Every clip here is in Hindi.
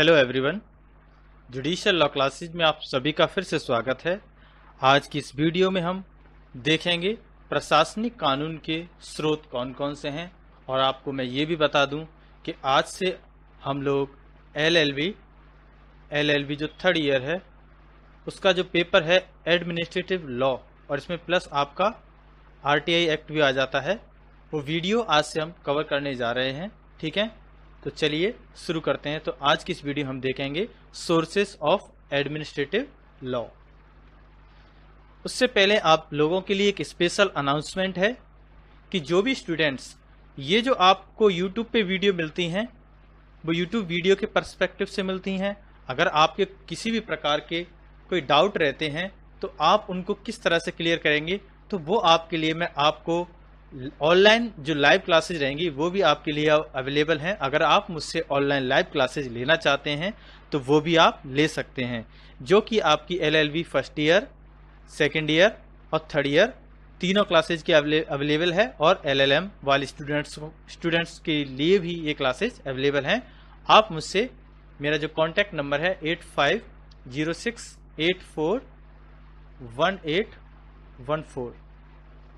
hello everyone judicial law classes में आप सभी का फिर से स्वागत है आज की इस वीडियो में हम देखेंगे प्रशासनिक कानून के स्रोत कौन कौन से हैं और आपको मैं ये भी बता दूं कि आज से हम लोग एलएलबी एलएलबी जो थर्ड ईयर है उसका जो पेपर है एडमिनिस्ट्रेटिव लॉ और इसमें प्लस आपका आरटीआई एक्ट भी आ जाता है वो वीडियो आज से हम कवर करने जा रहे हैं ठीक है तो चलिए शुरू करते हैं तो आज की इस वीडियो हम देखेंगे सोर्सेस ऑफ एडमिनिस्ट्रेटिव लॉ उससे पहले आप लोगों के लिए एक स्पेशल अनाउंसमेंट है कि जो भी स्टूडेंट्स ये जो आपको यूट्यूब पे वीडियो मिलती हैं वो यूट्यूब वीडियो के परस्पेक्टिव से मिलती हैं अगर आपके किसी भी प्रकार के कोई डाउट रहते हैं तो आप उनको किस तरह से क्लियर करेंगे तो वो आपके लिए मैं आपको ऑनलाइन जो लाइव क्लासेज रहेंगी वो भी आपके लिए अवेलेबल हैं अगर आप मुझसे ऑनलाइन लाइव क्लासेज लेना चाहते हैं तो वो भी आप ले सकते हैं जो कि आपकी LLB first year second year और थर्ड ईयर तीनों क्लासेज के अवेलेबल है और एलएलएम वाले स्टूडेंट्स स्टूडेंट्स के लिए भी ये क्लासेज अवेलेबल हैं आप मुझसे मेरा जो कॉन्टैक्ट नंबर है eight five zero six eight four one eight one four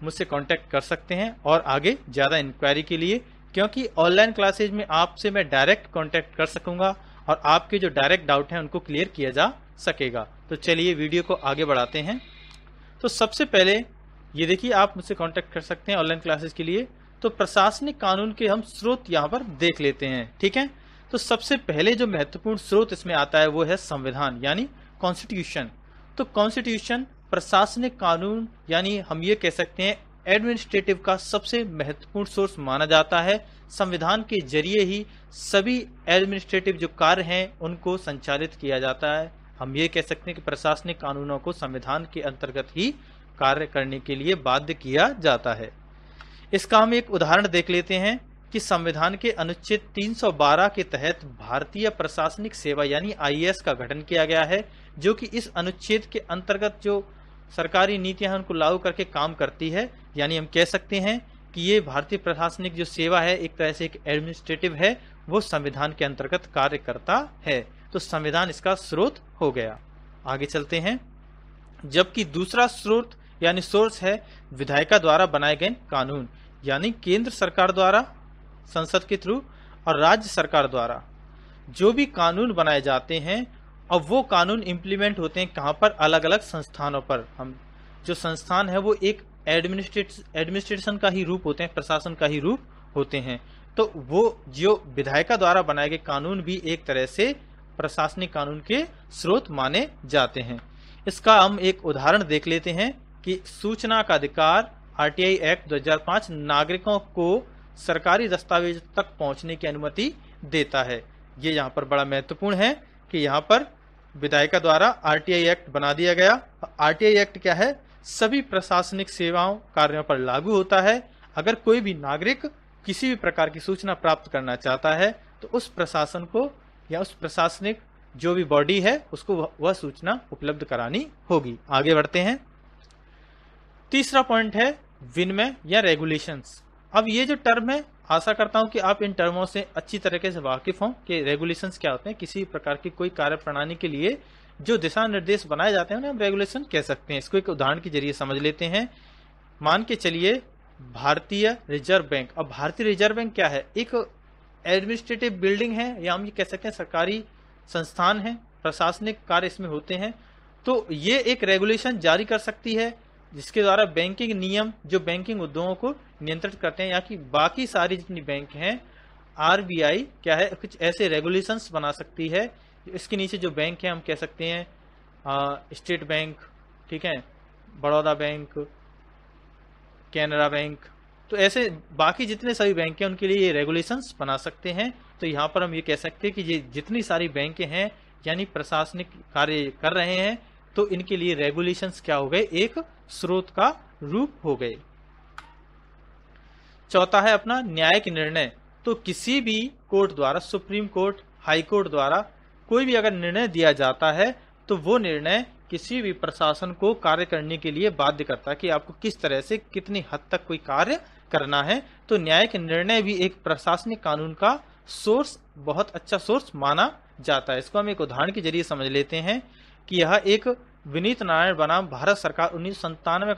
मुझसे कांटेक्ट कर सकते हैं और आगे ज़्यादा इंक्वायरी के लिए क्योंकि ऑनलाइन क्लासेज में आपसे मैं डायरेक्ट कांटेक्ट कर सकूंगा और आपके जो डायरेक्ट डाउट हैं उनको क्लियर किया जा सकेगा तो चलिए वीडियो को आगे बढ़ाते हैं तो सबसे पहले ये देखिए आप मुझसे कांटेक्ट कर सकते हैं ऑनलाइन क्लासेज के लिए तो प्रशासनिक कानून के हम स्रोत यहाँ पर देख लेते हैं ठीक है तो सबसे पहले जो महत्वपूर्ण स्रोत इसमें आता है वो है संविधान यानी कॉन्स्टिट्यूशन तो कॉन्स्टिट्यूशन प्रशासनिक कानून यानी हम ये कह सकते हैं एडमिनिस्ट्रेटिव का सबसे महत्वपूर्ण सोर्स माना जाता है संविधान के जरिए ही सभी एडमिनिस्ट्रेटिव जो कार्य हैं उनको संचालित किया जाता है हम ये कह सकते हैं कि प्रशासनिक कानूनों को संविधान के अंतर्गत ही कार्य करने के लिए बाध्य किया जाता है इसका हम एक उदाहरण देख लेते हैं कि संविधान के अनुच्छेद 312 के तहत भारतीय प्रशासनिक सेवा यानी आईएएस का गठन किया गया है जो कि इस अनुच्छेद के अंतर्गत जो सरकारी नीतियां उनको लागू करके काम करती है यानी हम कह सकते हैं कि ये भारतीय प्रशासनिक जो सेवा है एक तरह से एक एडमिनिस्ट्रेटिव है वो संविधान के अंतर्गत कार्य करता है तो संविधान इसका स्रोत हो गया आगे चलते हैं जबकि दूसरा स्रोत यानी सोर्स है विधायिका द्वारा बनाए गए कानून यानी केंद्र सरकार द्वारा संसद के थ्रू और राज्य सरकार द्वारा जो भी कानून बनाए जाते हैं अब वो कानून इम्प्लीमेंट होते हैं कहाँ पर अलग अलग संस्थानों पर हम जो संस्थान है वो एक एडमिनिस्ट्रेट एडमिनिस्ट्रेशन का ही रूप होते हैं प्रशासन का ही रूप होते हैं तो वो जो विधायिका द्वारा बनाए गए कानून भी एक तरह से प्रशासनिक कानून के स्रोत माने जाते हैं इसका हम एक उदाहरण देख लेते हैं कि सूचना का अधिकार आरटीआई एक्ट 2005 नागरिकों को सरकारी दस्तावेज तक पहुंचने की अनुमति देता है ये यहाँ पर बड़ा महत्वपूर्ण है कि यहाँ पर विधायिका द्वारा आरटीआई एक्ट बना दिया गया आरटीआई एक्ट क्या है सभी प्रशासनिक सेवाओं कार्यों पर लागू होता है अगर कोई भी नागरिक किसी भी प्रकार की सूचना प्राप्त करना चाहता है तो उस प्रशासन को या उस प्रशासनिक जो भी बॉडी है उसको वह सूचना उपलब्ध करानी होगी आगे बढ़ते हैं तीसरा पॉइंट है विनिमय या रेगुलेशंस अब ये जो टर्म है आशा करता हूं कि आप इन टर्मों से अच्छी तरीके से वाकिफ हों कि रेगुलेशंस क्या होते हैं किसी प्रकार की कोई कार्य प्रणाली के लिए जो दिशा निर्देश बनाए जाते हैं उन्हें हम रेगुलेशन कह सकते हैं इसको एक उदाहरण के जरिए समझ लेते हैं मान के चलिए भारतीय रिजर्व बैंक अब भारतीय रिजर्व बैंक क्या है एक एडमिनिस्ट्रेटिव बिल्डिंग है या हम ये कह सकते हैं सरकारी संस्थान है प्रशासनिक कार्य इसमें होते हैं तो ये एक रेगुलेशन जारी कर सकती है जिसके द्वारा बैंकिंग नियम जो बैंकिंग उद्योगों को नियंत्रित करते हैं या कि बाकी सारी जितनी बैंक हैं आरबीआई क्या है कुछ ऐसे रेगुलेशंस बना सकती है इसके नीचे जो बैंक हैं हम कह सकते हैं स्टेट बैंक ठीक है बड़ौदा बैंक कैनरा बैंक तो ऐसे बाकी जितने सभी बैंक हैं उनके लिए ये रेगुलेशंस बना सकते हैं तो यहाँ पर हम ये कह सकते हैं कि ये जितनी सारी बैंक हैं यानी प्रशासनिक कार्य कर रहे हैं तो इनके लिए रेगुलेशंस क्या हो गए एक स्रोत का रूप हो गए चौथा है अपना न्यायिक निर्णय तो किसी भी कोर्ट द्वारा सुप्रीम कोर्ट हाई कोर्ट द्वारा कोई भी अगर निर्णय दिया जाता है तो वो निर्णय किसी भी प्रशासन को कार्य करने के लिए बाध्य करता है कि आपको किस तरह से कितनी हद तक कोई कार्य करना है तो न्यायिक निर्णय भी एक प्रशासनिक कानून का सोर्स बहुत अच्छा सोर्स माना जाता है इसको हम एक उदाहरण के जरिए समझ लेते हैं कि यह एक विनीत नारायण बनाम भारत सरकार उन्नीस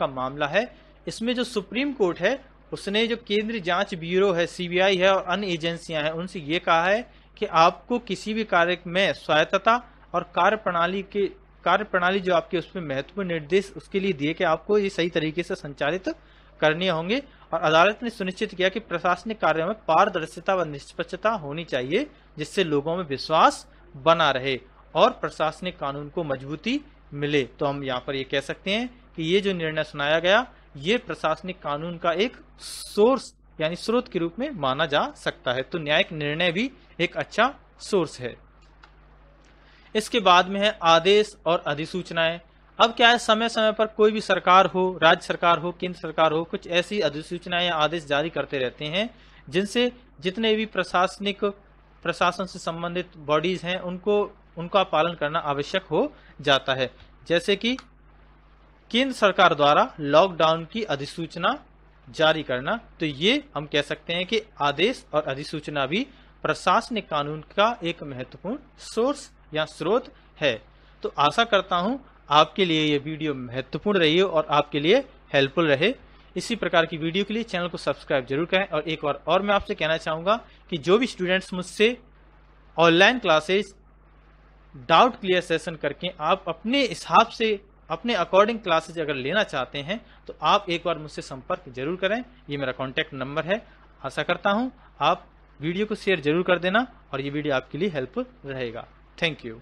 का मामला है इसमें जो सुप्रीम कोर्ट है उसने जो केंद्रीय जांच ब्यूरो है सीबीआई है और अन्य एजेंसियां हैं उनसे ये कहा है कि आपको किसी भी कार्य में स्वायत्तता और कार्य प्रणाली के कार्य प्रणाली जो आपके उसमें महत्वपूर्ण निर्देश उसके लिए दिए कि आपको ये सही तरीके से संचालित करने होंगे और अदालत ने सुनिश्चित किया कि प्रशासनिक कार्यों में पारदर्शिता व निष्पक्षता होनी चाहिए जिससे लोगों में विश्वास बना रहे और प्रशासनिक कानून को मजबूती मिले तो हम यहाँ पर ये कह सकते हैं कि ये जो निर्णय सुनाया गया ये प्रशासनिक कानून का एक सोर्स यानी स्रोत के रूप में माना जा सकता है तो न्यायिक निर्णय भी एक अच्छा सोर्स है इसके बाद में है आदेश और अधिसूचनाएं अब क्या है समय समय पर कोई भी सरकार हो राज्य सरकार हो केंद्र सरकार हो कुछ ऐसी अधिसूचनाएं या आदेश जारी करते रहते हैं जिनसे जितने भी प्रशासनिक प्रशासन से संबंधित बॉडीज हैं उनको उनका पालन करना आवश्यक हो जाता है जैसे कि केंद्र सरकार द्वारा लॉकडाउन की अधिसूचना जारी करना तो ये हम कह सकते हैं कि आदेश और अधिसूचना भी प्रशासनिक कानून का एक महत्वपूर्ण सोर्स या स्रोत है तो आशा करता हूं आपके लिए ये वीडियो महत्वपूर्ण रही हो और आपके लिए हेल्पफुल रहे इसी प्रकार की वीडियो के लिए चैनल को सब्सक्राइब जरूर करें और एक बार और मैं आपसे कहना चाहूंगा कि जो भी स्टूडेंट्स मुझसे online classes doubt clear session करके आप अपने हिसाब से अपने अकॉर्डिंग क्लासेज अगर लेना चाहते हैं तो आप एक बार मुझसे संपर्क जरूर करें ये मेरा कॉन्टैक्ट नंबर है आशा करता हूँ आप वीडियो को शेयर जरूर कर देना और ये वीडियो आपके लिए हेल्प रहेगा थैंक यू